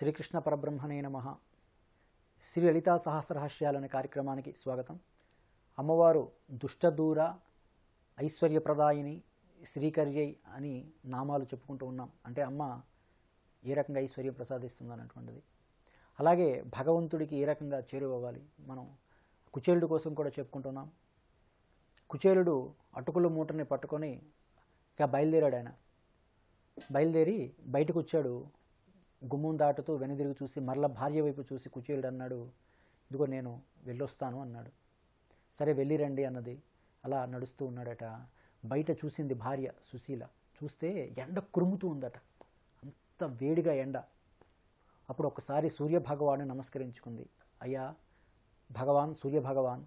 శ్రీకృష్ణ పరబ్రహ్మణే నమ శ్రీ లలితా సహస్రహస్యాలు అనే కార్యక్రమానికి స్వాగతం అమ్మవారు దుష్టదూర ఐశ్వర్యప్రదాయిని శ్రీకర్యై అని నామాలు చెప్పుకుంటూ ఉన్నాం అంటే అమ్మ ఏ రకంగా ఐశ్వర్యం ప్రసాదిస్తుందన్నటువంటిది అలాగే భగవంతుడికి ఏ రకంగా చేరువవ్వాలి మనం కుచేలుడు కోసం కూడా చెప్పుకుంటున్నాం కుచేలుడు అటుకుల మూటని పట్టుకొని ఇక బయలుదేరాడు ఆయన బయలుదేరి బయటకు వచ్చాడు గుమ్మం దాటుతూ వెనుదిరిగి చూసి మరల భార్య వైపు చూసి కుచేలుడు అన్నాడు ఇదిగో నేను వెళ్ళొస్తాను అన్నాడు సరే వెళ్ళిరండి అన్నది అలా నడుస్తూ ఉన్నాడట బయట చూసింది భార్య సుశీల చూస్తే ఎండ కురుముతూ ఉందట అంత వేడిగా ఎండ అప్పుడు ఒకసారి సూర్యభగవాను నమస్కరించుకుంది అయ్యా భగవాన్ సూర్యభగవాన్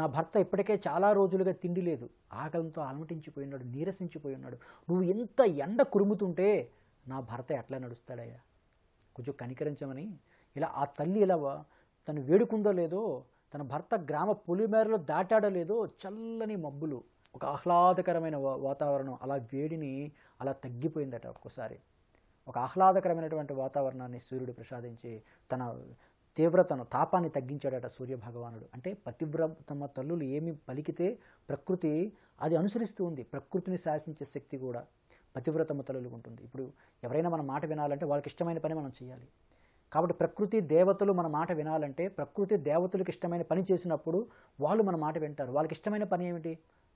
నా భర్త ఇప్పటికే చాలా రోజులుగా తిండి లేదు ఆకలితో అలమటించిపోయినాడు నీరసించిపోయి ఉన్నాడు నువ్వు ఎంత ఎండ కురుముతుంటే నా భర్త ఎట్లా నడుస్తాడయ్యా కొంచెం కనికరించమని ఇలా ఆ తల్లి ఇలా తను వేడుకుందో లేదో తన భర్త గ్రామ పొలిమేరలో దాటాడో లేదో చల్లని మబ్బులు ఒక ఆహ్లాదకరమైన వాతావరణం అలా వేడిని అలా తగ్గిపోయిందట ఒక్కసారి ఒక ఆహ్లాదకరమైనటువంటి వాతావరణాన్ని సూర్యుడు ప్రసాదించి తన తీవ్రతను తాపాన్ని తగ్గించాడట సూర్య భగవానుడు అంటే తమ తల్లులు ఏమి పలికితే ప్రకృతి అది అనుసరిస్తూ ఉంది ప్రకృతిని శాసించే శక్తి కూడా పతివ్రతముతలు ఉంటుంది ఇప్పుడు ఎవరైనా మన మాట వినాలంటే వాళ్ళకి ఇష్టమైన పని మనం చేయాలి కాబట్టి ప్రకృతి దేవతలు మన మాట వినాలంటే ప్రకృతి దేవతలకు ఇష్టమైన పని చేసినప్పుడు వాళ్ళు మన మాట వింటారు వాళ్ళకి ఇష్టమైన పని ఏమిటి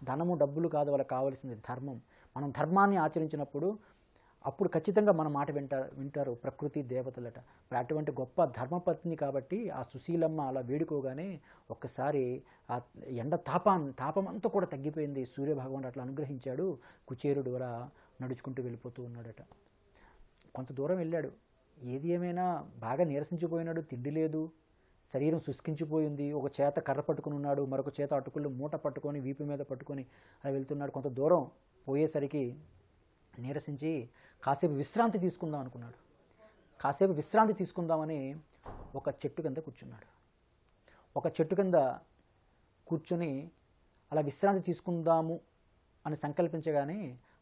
ధనము డబ్బులు కాదు వాళ్ళకి కావాల్సింది ధర్మం మనం ధర్మాన్ని ఆచరించినప్పుడు అప్పుడు ఖచ్చితంగా మన మాట వింటా వింటారు ప్రకృతి దేవతలట అటువంటి గొప్ప ధర్మపత్ని కాబట్టి ఆ సుశీలమ్మ అలా వేడుకోగానే ఒక్కసారి ఆ ఎండ తాపాన్ తాపం అంతా కూడా తగ్గిపోయింది సూర్యభగవానుడు అట్లా అనుగ్రహించాడు కుచేరుడు వరా నడుచుకుంటూ వెళ్ళిపోతూ ఉన్నాడట కొంత దూరం వెళ్ళాడు ఏది ఏమైనా బాగా నీరసించిపోయినాడు తిండి లేదు శరీరం శుష్కించిపోయింది ఒక చేత కర్ర పట్టుకుని ఉన్నాడు మరొక చేత అటుకులు మూట పట్టుకొని వీపు మీద పట్టుకొని అలా వెళ్తున్నాడు కొంత దూరం పోయేసరికి నీరసించి కాసేపు విశ్రాంతి తీసుకుందాం అనుకున్నాడు కాసేపు విశ్రాంతి తీసుకుందామని ఒక చెట్టు కింద కూర్చున్నాడు ఒక చెట్టు కింద కూర్చొని అలా విశ్రాంతి తీసుకుందాము అని సంకల్పించగానే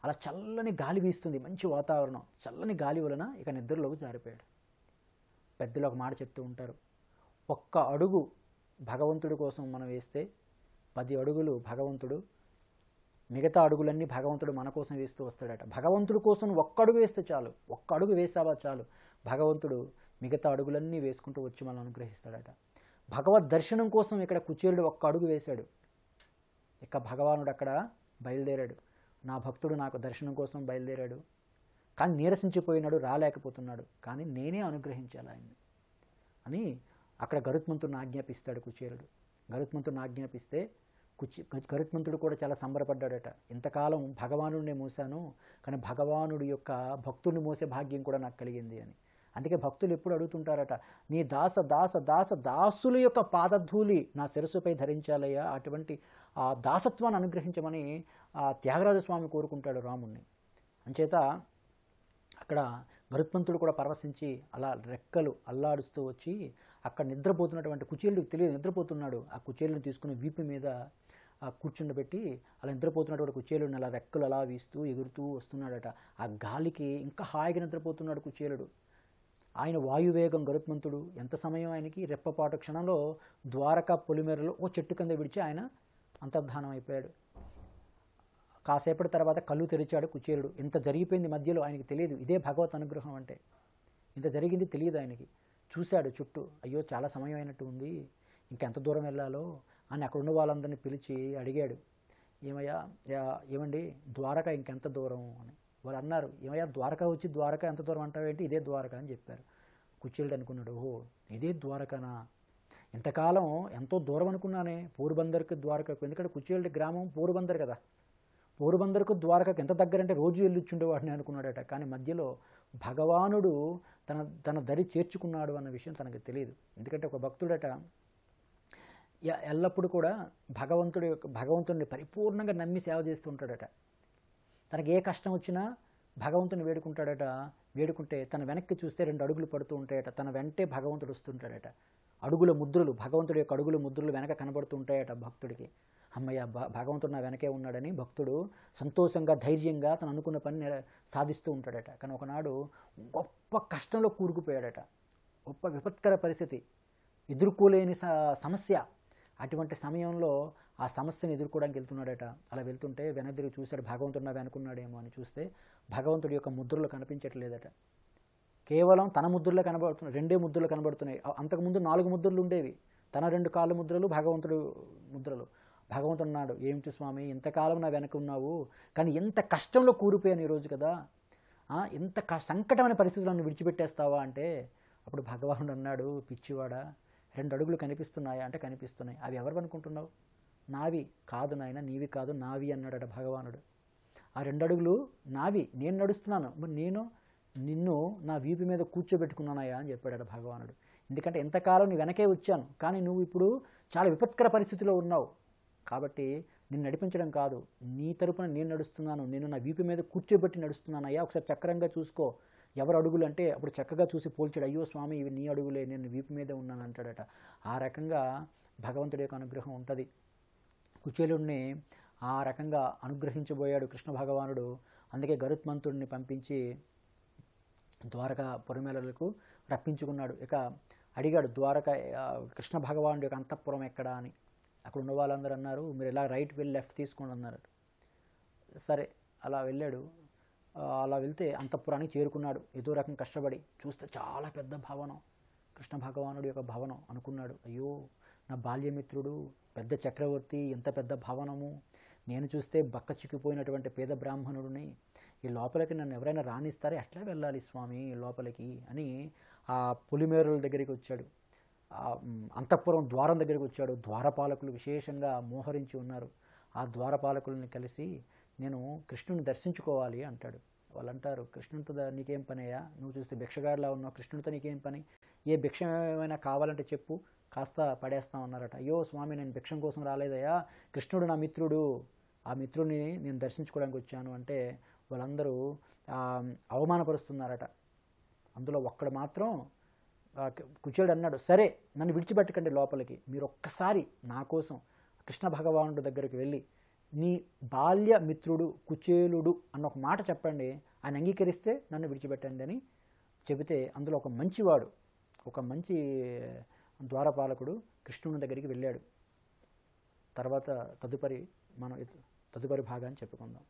అలా చల్లని గాలి వీస్తుంది మంచి వాతావరణం చల్లని గాలి వలన ఇక నిద్రలోకి జారిపోయాడు పెద్దలు ఒక మాట చెప్తూ ఉంటారు ఒక్క అడుగు భగవంతుడి కోసం మనం వేస్తే పది అడుగులు భగవంతుడు మిగతా అడుగులన్నీ భగవంతుడు మన కోసం వేస్తూ వస్తాడట భగవంతుడి కోసం ఒక్క అడుగు వేస్తే చాలు ఒక్క అడుగు వేసావా చాలు భగవంతుడు మిగతా అడుగులన్నీ వేసుకుంటూ వచ్చి మనం అనుగ్రహిస్తాడట భగవద్ దర్శనం కోసం ఇక్కడ కుచేరుడు ఒక్క అడుగు వేశాడు ఇక భగవానుడు అక్కడ బయలుదేరాడు నా భక్తుడు నాకు దర్శనం కోసం బయలుదేరాడు కానీ నీరసించిపోయినాడు రాలేకపోతున్నాడు కానీ నేనే అనుగ్రహించాలి ఆయన్ని అని అక్కడ గరుత్మంతుడిని ఆజ్ఞాపిస్తాడు కుచేరుడు గరుత్మంతుడిని ఆజ్ఞాపిస్తే కుచి గరుత్మంతుడు కూడా చాలా సంబరపడ్డాడట ఇంతకాలం భగవానుడినే మూశాను కానీ భగవానుడి యొక్క భక్తుడిని మోసే భాగ్యం కూడా నాకు కలిగింది అని అందుకే భక్తులు ఎప్పుడు అడుగుతుంటారట నీ దాస దాస దాస దాసుల యొక్క పాదధూళి నా శిరస్సుపై ధరించాలయ్యా అటువంటి ఆ దాసత్వాన్ని అనుగ్రహించమని ఆ త్యాగరాజస్వామి కోరుకుంటాడు రాముణ్ణి అంచేత అక్కడ మరుత్మంతుడు కూడా పరవశించి అలా రెక్కలు అల్లాడుస్తూ వచ్చి అక్కడ నిద్రపోతున్నటువంటి కుచేలుడికి తెలియదు నిద్రపోతున్నాడు ఆ కుచేలుని తీసుకుని వీపు మీద కూర్చుండబెట్టి అలా నిద్రపోతున్నటువంటి కుచేలుడిని అలా రెక్కలు అలా వీస్తూ ఎగురుతూ వస్తున్నాడట ఆ గాలికి ఇంకా హాయిగా నిద్రపోతున్నాడు కుచేలుడు ఆయన వాయువేగం గరుత్మంతుడు ఎంత సమయం ఆయనకి రెప్పపాటు క్షణంలో ద్వారకా పొలిమేరలో ఓ చెట్టు కింద విడిచి ఆయన అంతర్ధానం అయిపోయాడు కాసేపటి తర్వాత కళ్ళు తెరిచాడు కుచేరుడు ఇంత జరిగిపోయింది మధ్యలో ఆయనకి తెలియదు ఇదే భగవత్ అనుగ్రహం అంటే ఇంత జరిగింది తెలియదు ఆయనకి చూశాడు చుట్టూ అయ్యో చాలా సమయం అయినట్టు ఉంది ఇంకెంత దూరం వెళ్ళాలో అని అక్కడున్న వాళ్ళందరినీ పిలిచి అడిగాడు ఏమయ్యా ఏమండి ద్వారక ఇంకెంత దూరం అని వాళ్ళు అన్నారు ఏమయ్యా ద్వారకా వచ్చి ద్వారకా ఎంత దూరం అంటావేంటి ఇదే ద్వారకా అని చెప్పారు కుచ్చేళ్ళు అనుకున్నాడు ఓహో ఇదే ద్వారకానా ఇంతకాలం ఎంతో దూరం అనుకున్నానే పోరుబందర్కి ద్వారకకు ఎందుకంటే కుచ్చేళ్ళ గ్రామం పోరుబందర్ కదా పోరుబందర్కు ద్వారకకు ఎంత దగ్గరంటే రోజు వెళ్ళిచ్చుండేవాడిని అనుకున్నాడట కానీ మధ్యలో భగవానుడు తన తన దరి చేర్చుకున్నాడు అన్న విషయం తనకు తెలియదు ఎందుకంటే ఒక భక్తుడట ఎల్లప్పుడూ కూడా భగవంతుడి భగవంతుడిని పరిపూర్ణంగా నమ్మి సేవ చేస్తూ ఉంటాడట తనకి ఏ కష్టం వచ్చినా భగవంతుని వేడుకుంటాడట వేడుకుంటే తన వెనక్కి చూస్తే రెండు అడుగులు పడుతూ ఉంటాయట తన వెంటే భగవంతుడు వస్తుంటాడట అడుగుల ముద్రలు భగవంతుడి యొక్క అడుగుల ముద్రలు వెనక కనబడుతూ ఉంటాయట భక్తుడికి అమ్మయ్య భగవంతుడు నా వెనకే ఉన్నాడని భక్తుడు సంతోషంగా ధైర్యంగా తను అనుకున్న పని సాధిస్తూ ఉంటాడట కానీ ఒకనాడు గొప్ప కష్టంలో కూరుకుపోయాడట గొప్ప విపత్కర పరిస్థితి ఎదుర్కోలేని సమస్య అటువంటి సమయంలో ఆ సమస్యను ఎదుర్కోవడానికి వెళ్తున్నాడట అలా వెళ్తుంటే వెనదిరిగి చూశాడు భగవంతుడు నా అనుకున్నాడేమో అని చూస్తే భగవంతుడి యొక్క ముద్రలు కనిపించట్లేదట కేవలం తన ముద్రలో కనబడుతున్నాయి రెండే ముద్రలు కనబడుతున్నాయి అంతకుముందు నాలుగు ముద్రలు ఉండేవి తన రెండు కాళ్ళు ముద్రలు భగవంతుడు ముద్రలు భగవంతుడు అన్నాడు ఏమిటి స్వామి ఇంతకాలం నా వెనక ఉన్నావు కానీ ఎంత కష్టంలో కూరిపోయాను ఈరోజు కదా ఎంత సంకటమైన పరిస్థితులను విడిచిపెట్టేస్తావా అంటే అప్పుడు భగవానుడు అన్నాడు పిచ్చివాడ రెండు అడుగులు కనిపిస్తున్నాయా అంటే కనిపిస్తున్నాయి అవి ఎవరు అనుకుంటున్నావు నావి కాదు నాయన నీవి కాదు నావి అన్నాడట భగవానుడు ఆ రెండు అడుగులు నావి నేను నడుస్తున్నాను మరి నేను నిన్ను నా వీపు మీద కూర్చోబెట్టుకున్నానయ్యా అని చెప్పాడట భగవానుడు ఎందుకంటే ఎంతకాలం నీ వెనకే వచ్చాను కానీ నువ్వు ఇప్పుడు చాలా విపత్కర పరిస్థితిలో ఉన్నావు కాబట్టి నిన్ను నడిపించడం కాదు నీ తరపున నేను నడుస్తున్నాను నేను నా వీపు మీద కూర్చోబెట్టి నడుస్తున్నానయ్యా ఒకసారి చక్రంగా చూసుకో ఎవరు అడుగులు అంటే అప్పుడు చక్కగా చూసి పోల్చాడు అయ్యో స్వామి ఇవి నీ అడుగులే నేను వీపు మీదే ఉన్నాను అంటాడట ఆ రకంగా భగవంతుడి యొక్క అనుగ్రహం ఉంటుంది కుచేలుణ్ణి ఆ రకంగా అనుగ్రహించబోయాడు కృష్ణ భగవానుడు అందుకే గరుత్మంతుడిని పంపించి ద్వారకా పొరిమేలలకు రప్పించుకున్నాడు ఇక అడిగాడు ద్వారక కృష్ణ భగవానుడు యొక్క అంతఃపురం ఎక్కడ అని అక్కడ ఉన్న వాళ్ళందరూ అన్నారు మీరు ఇలా రైట్ వెళ్ళి లెఫ్ట్ తీసుకోండి అన్నారు సరే అలా వెళ్ళాడు అలా వెళ్తే అంతఃపురానికి చేరుకున్నాడు ఏదో రకం కష్టపడి చూస్తే చాలా పెద్ద భవనం కృష్ణ భగవానుడి యొక్క భవనం అనుకున్నాడు అయ్యో నా బాల్యమిత్రుడు పెద్ద చక్రవర్తి ఎంత పెద్ద భవనము నేను చూస్తే బక్క చిక్కిపోయినటువంటి పేద బ్రాహ్మణుడిని ఈ లోపలికి నన్ను ఎవరైనా రాణిస్తారే ఎట్లా వెళ్ళాలి స్వామి లోపలికి అని ఆ పులిమేరుల దగ్గరికి వచ్చాడు అంతఃపురం ద్వారం దగ్గరికి వచ్చాడు ద్వారపాలకులు విశేషంగా మోహరించి ఉన్నారు ఆ ద్వారపాలకులని కలిసి నేను కృష్ణుని దర్శించుకోవాలి అంటాడు వాళ్ళు అంటారు కృష్ణునితో నీకేం పనియా నువ్వు చూస్తే భిక్షగాడిలా ఉన్నావు కృష్ణునితో నీకేం పని ఏ భిక్ష ఏమైనా కావాలంటే చెప్పు కాస్త పడేస్తా ఉన్నారట అయ్యో స్వామి నేను భిక్షం కోసం రాలేదయ్యా కృష్ణుడు నా మిత్రుడు ఆ మిత్రుడిని నేను దర్శించుకోవడానికి వచ్చాను అంటే వాళ్ళందరూ అవమానపరుస్తున్నారట అందులో ఒక్కడు మాత్రం కుచేడు అన్నాడు సరే నన్ను విడిచిపెట్టకండి లోపలికి మీరు ఒక్కసారి నా కోసం కృష్ణ భగవానుడి దగ్గరికి వెళ్ళి నీ బాల్య మిత్రుడు కుచేలుడు అన్న ఒక మాట చెప్పండి ఆయన అంగీకరిస్తే నన్ను విడిచిపెట్టండి అని చెబితే అందులో ఒక మంచివాడు ఒక మంచి ద్వారపాలకుడు కృష్ణుని దగ్గరికి వెళ్ళాడు తర్వాత తదుపరి మనం తదుపరి భాగాన్ని చెప్పుకుందాం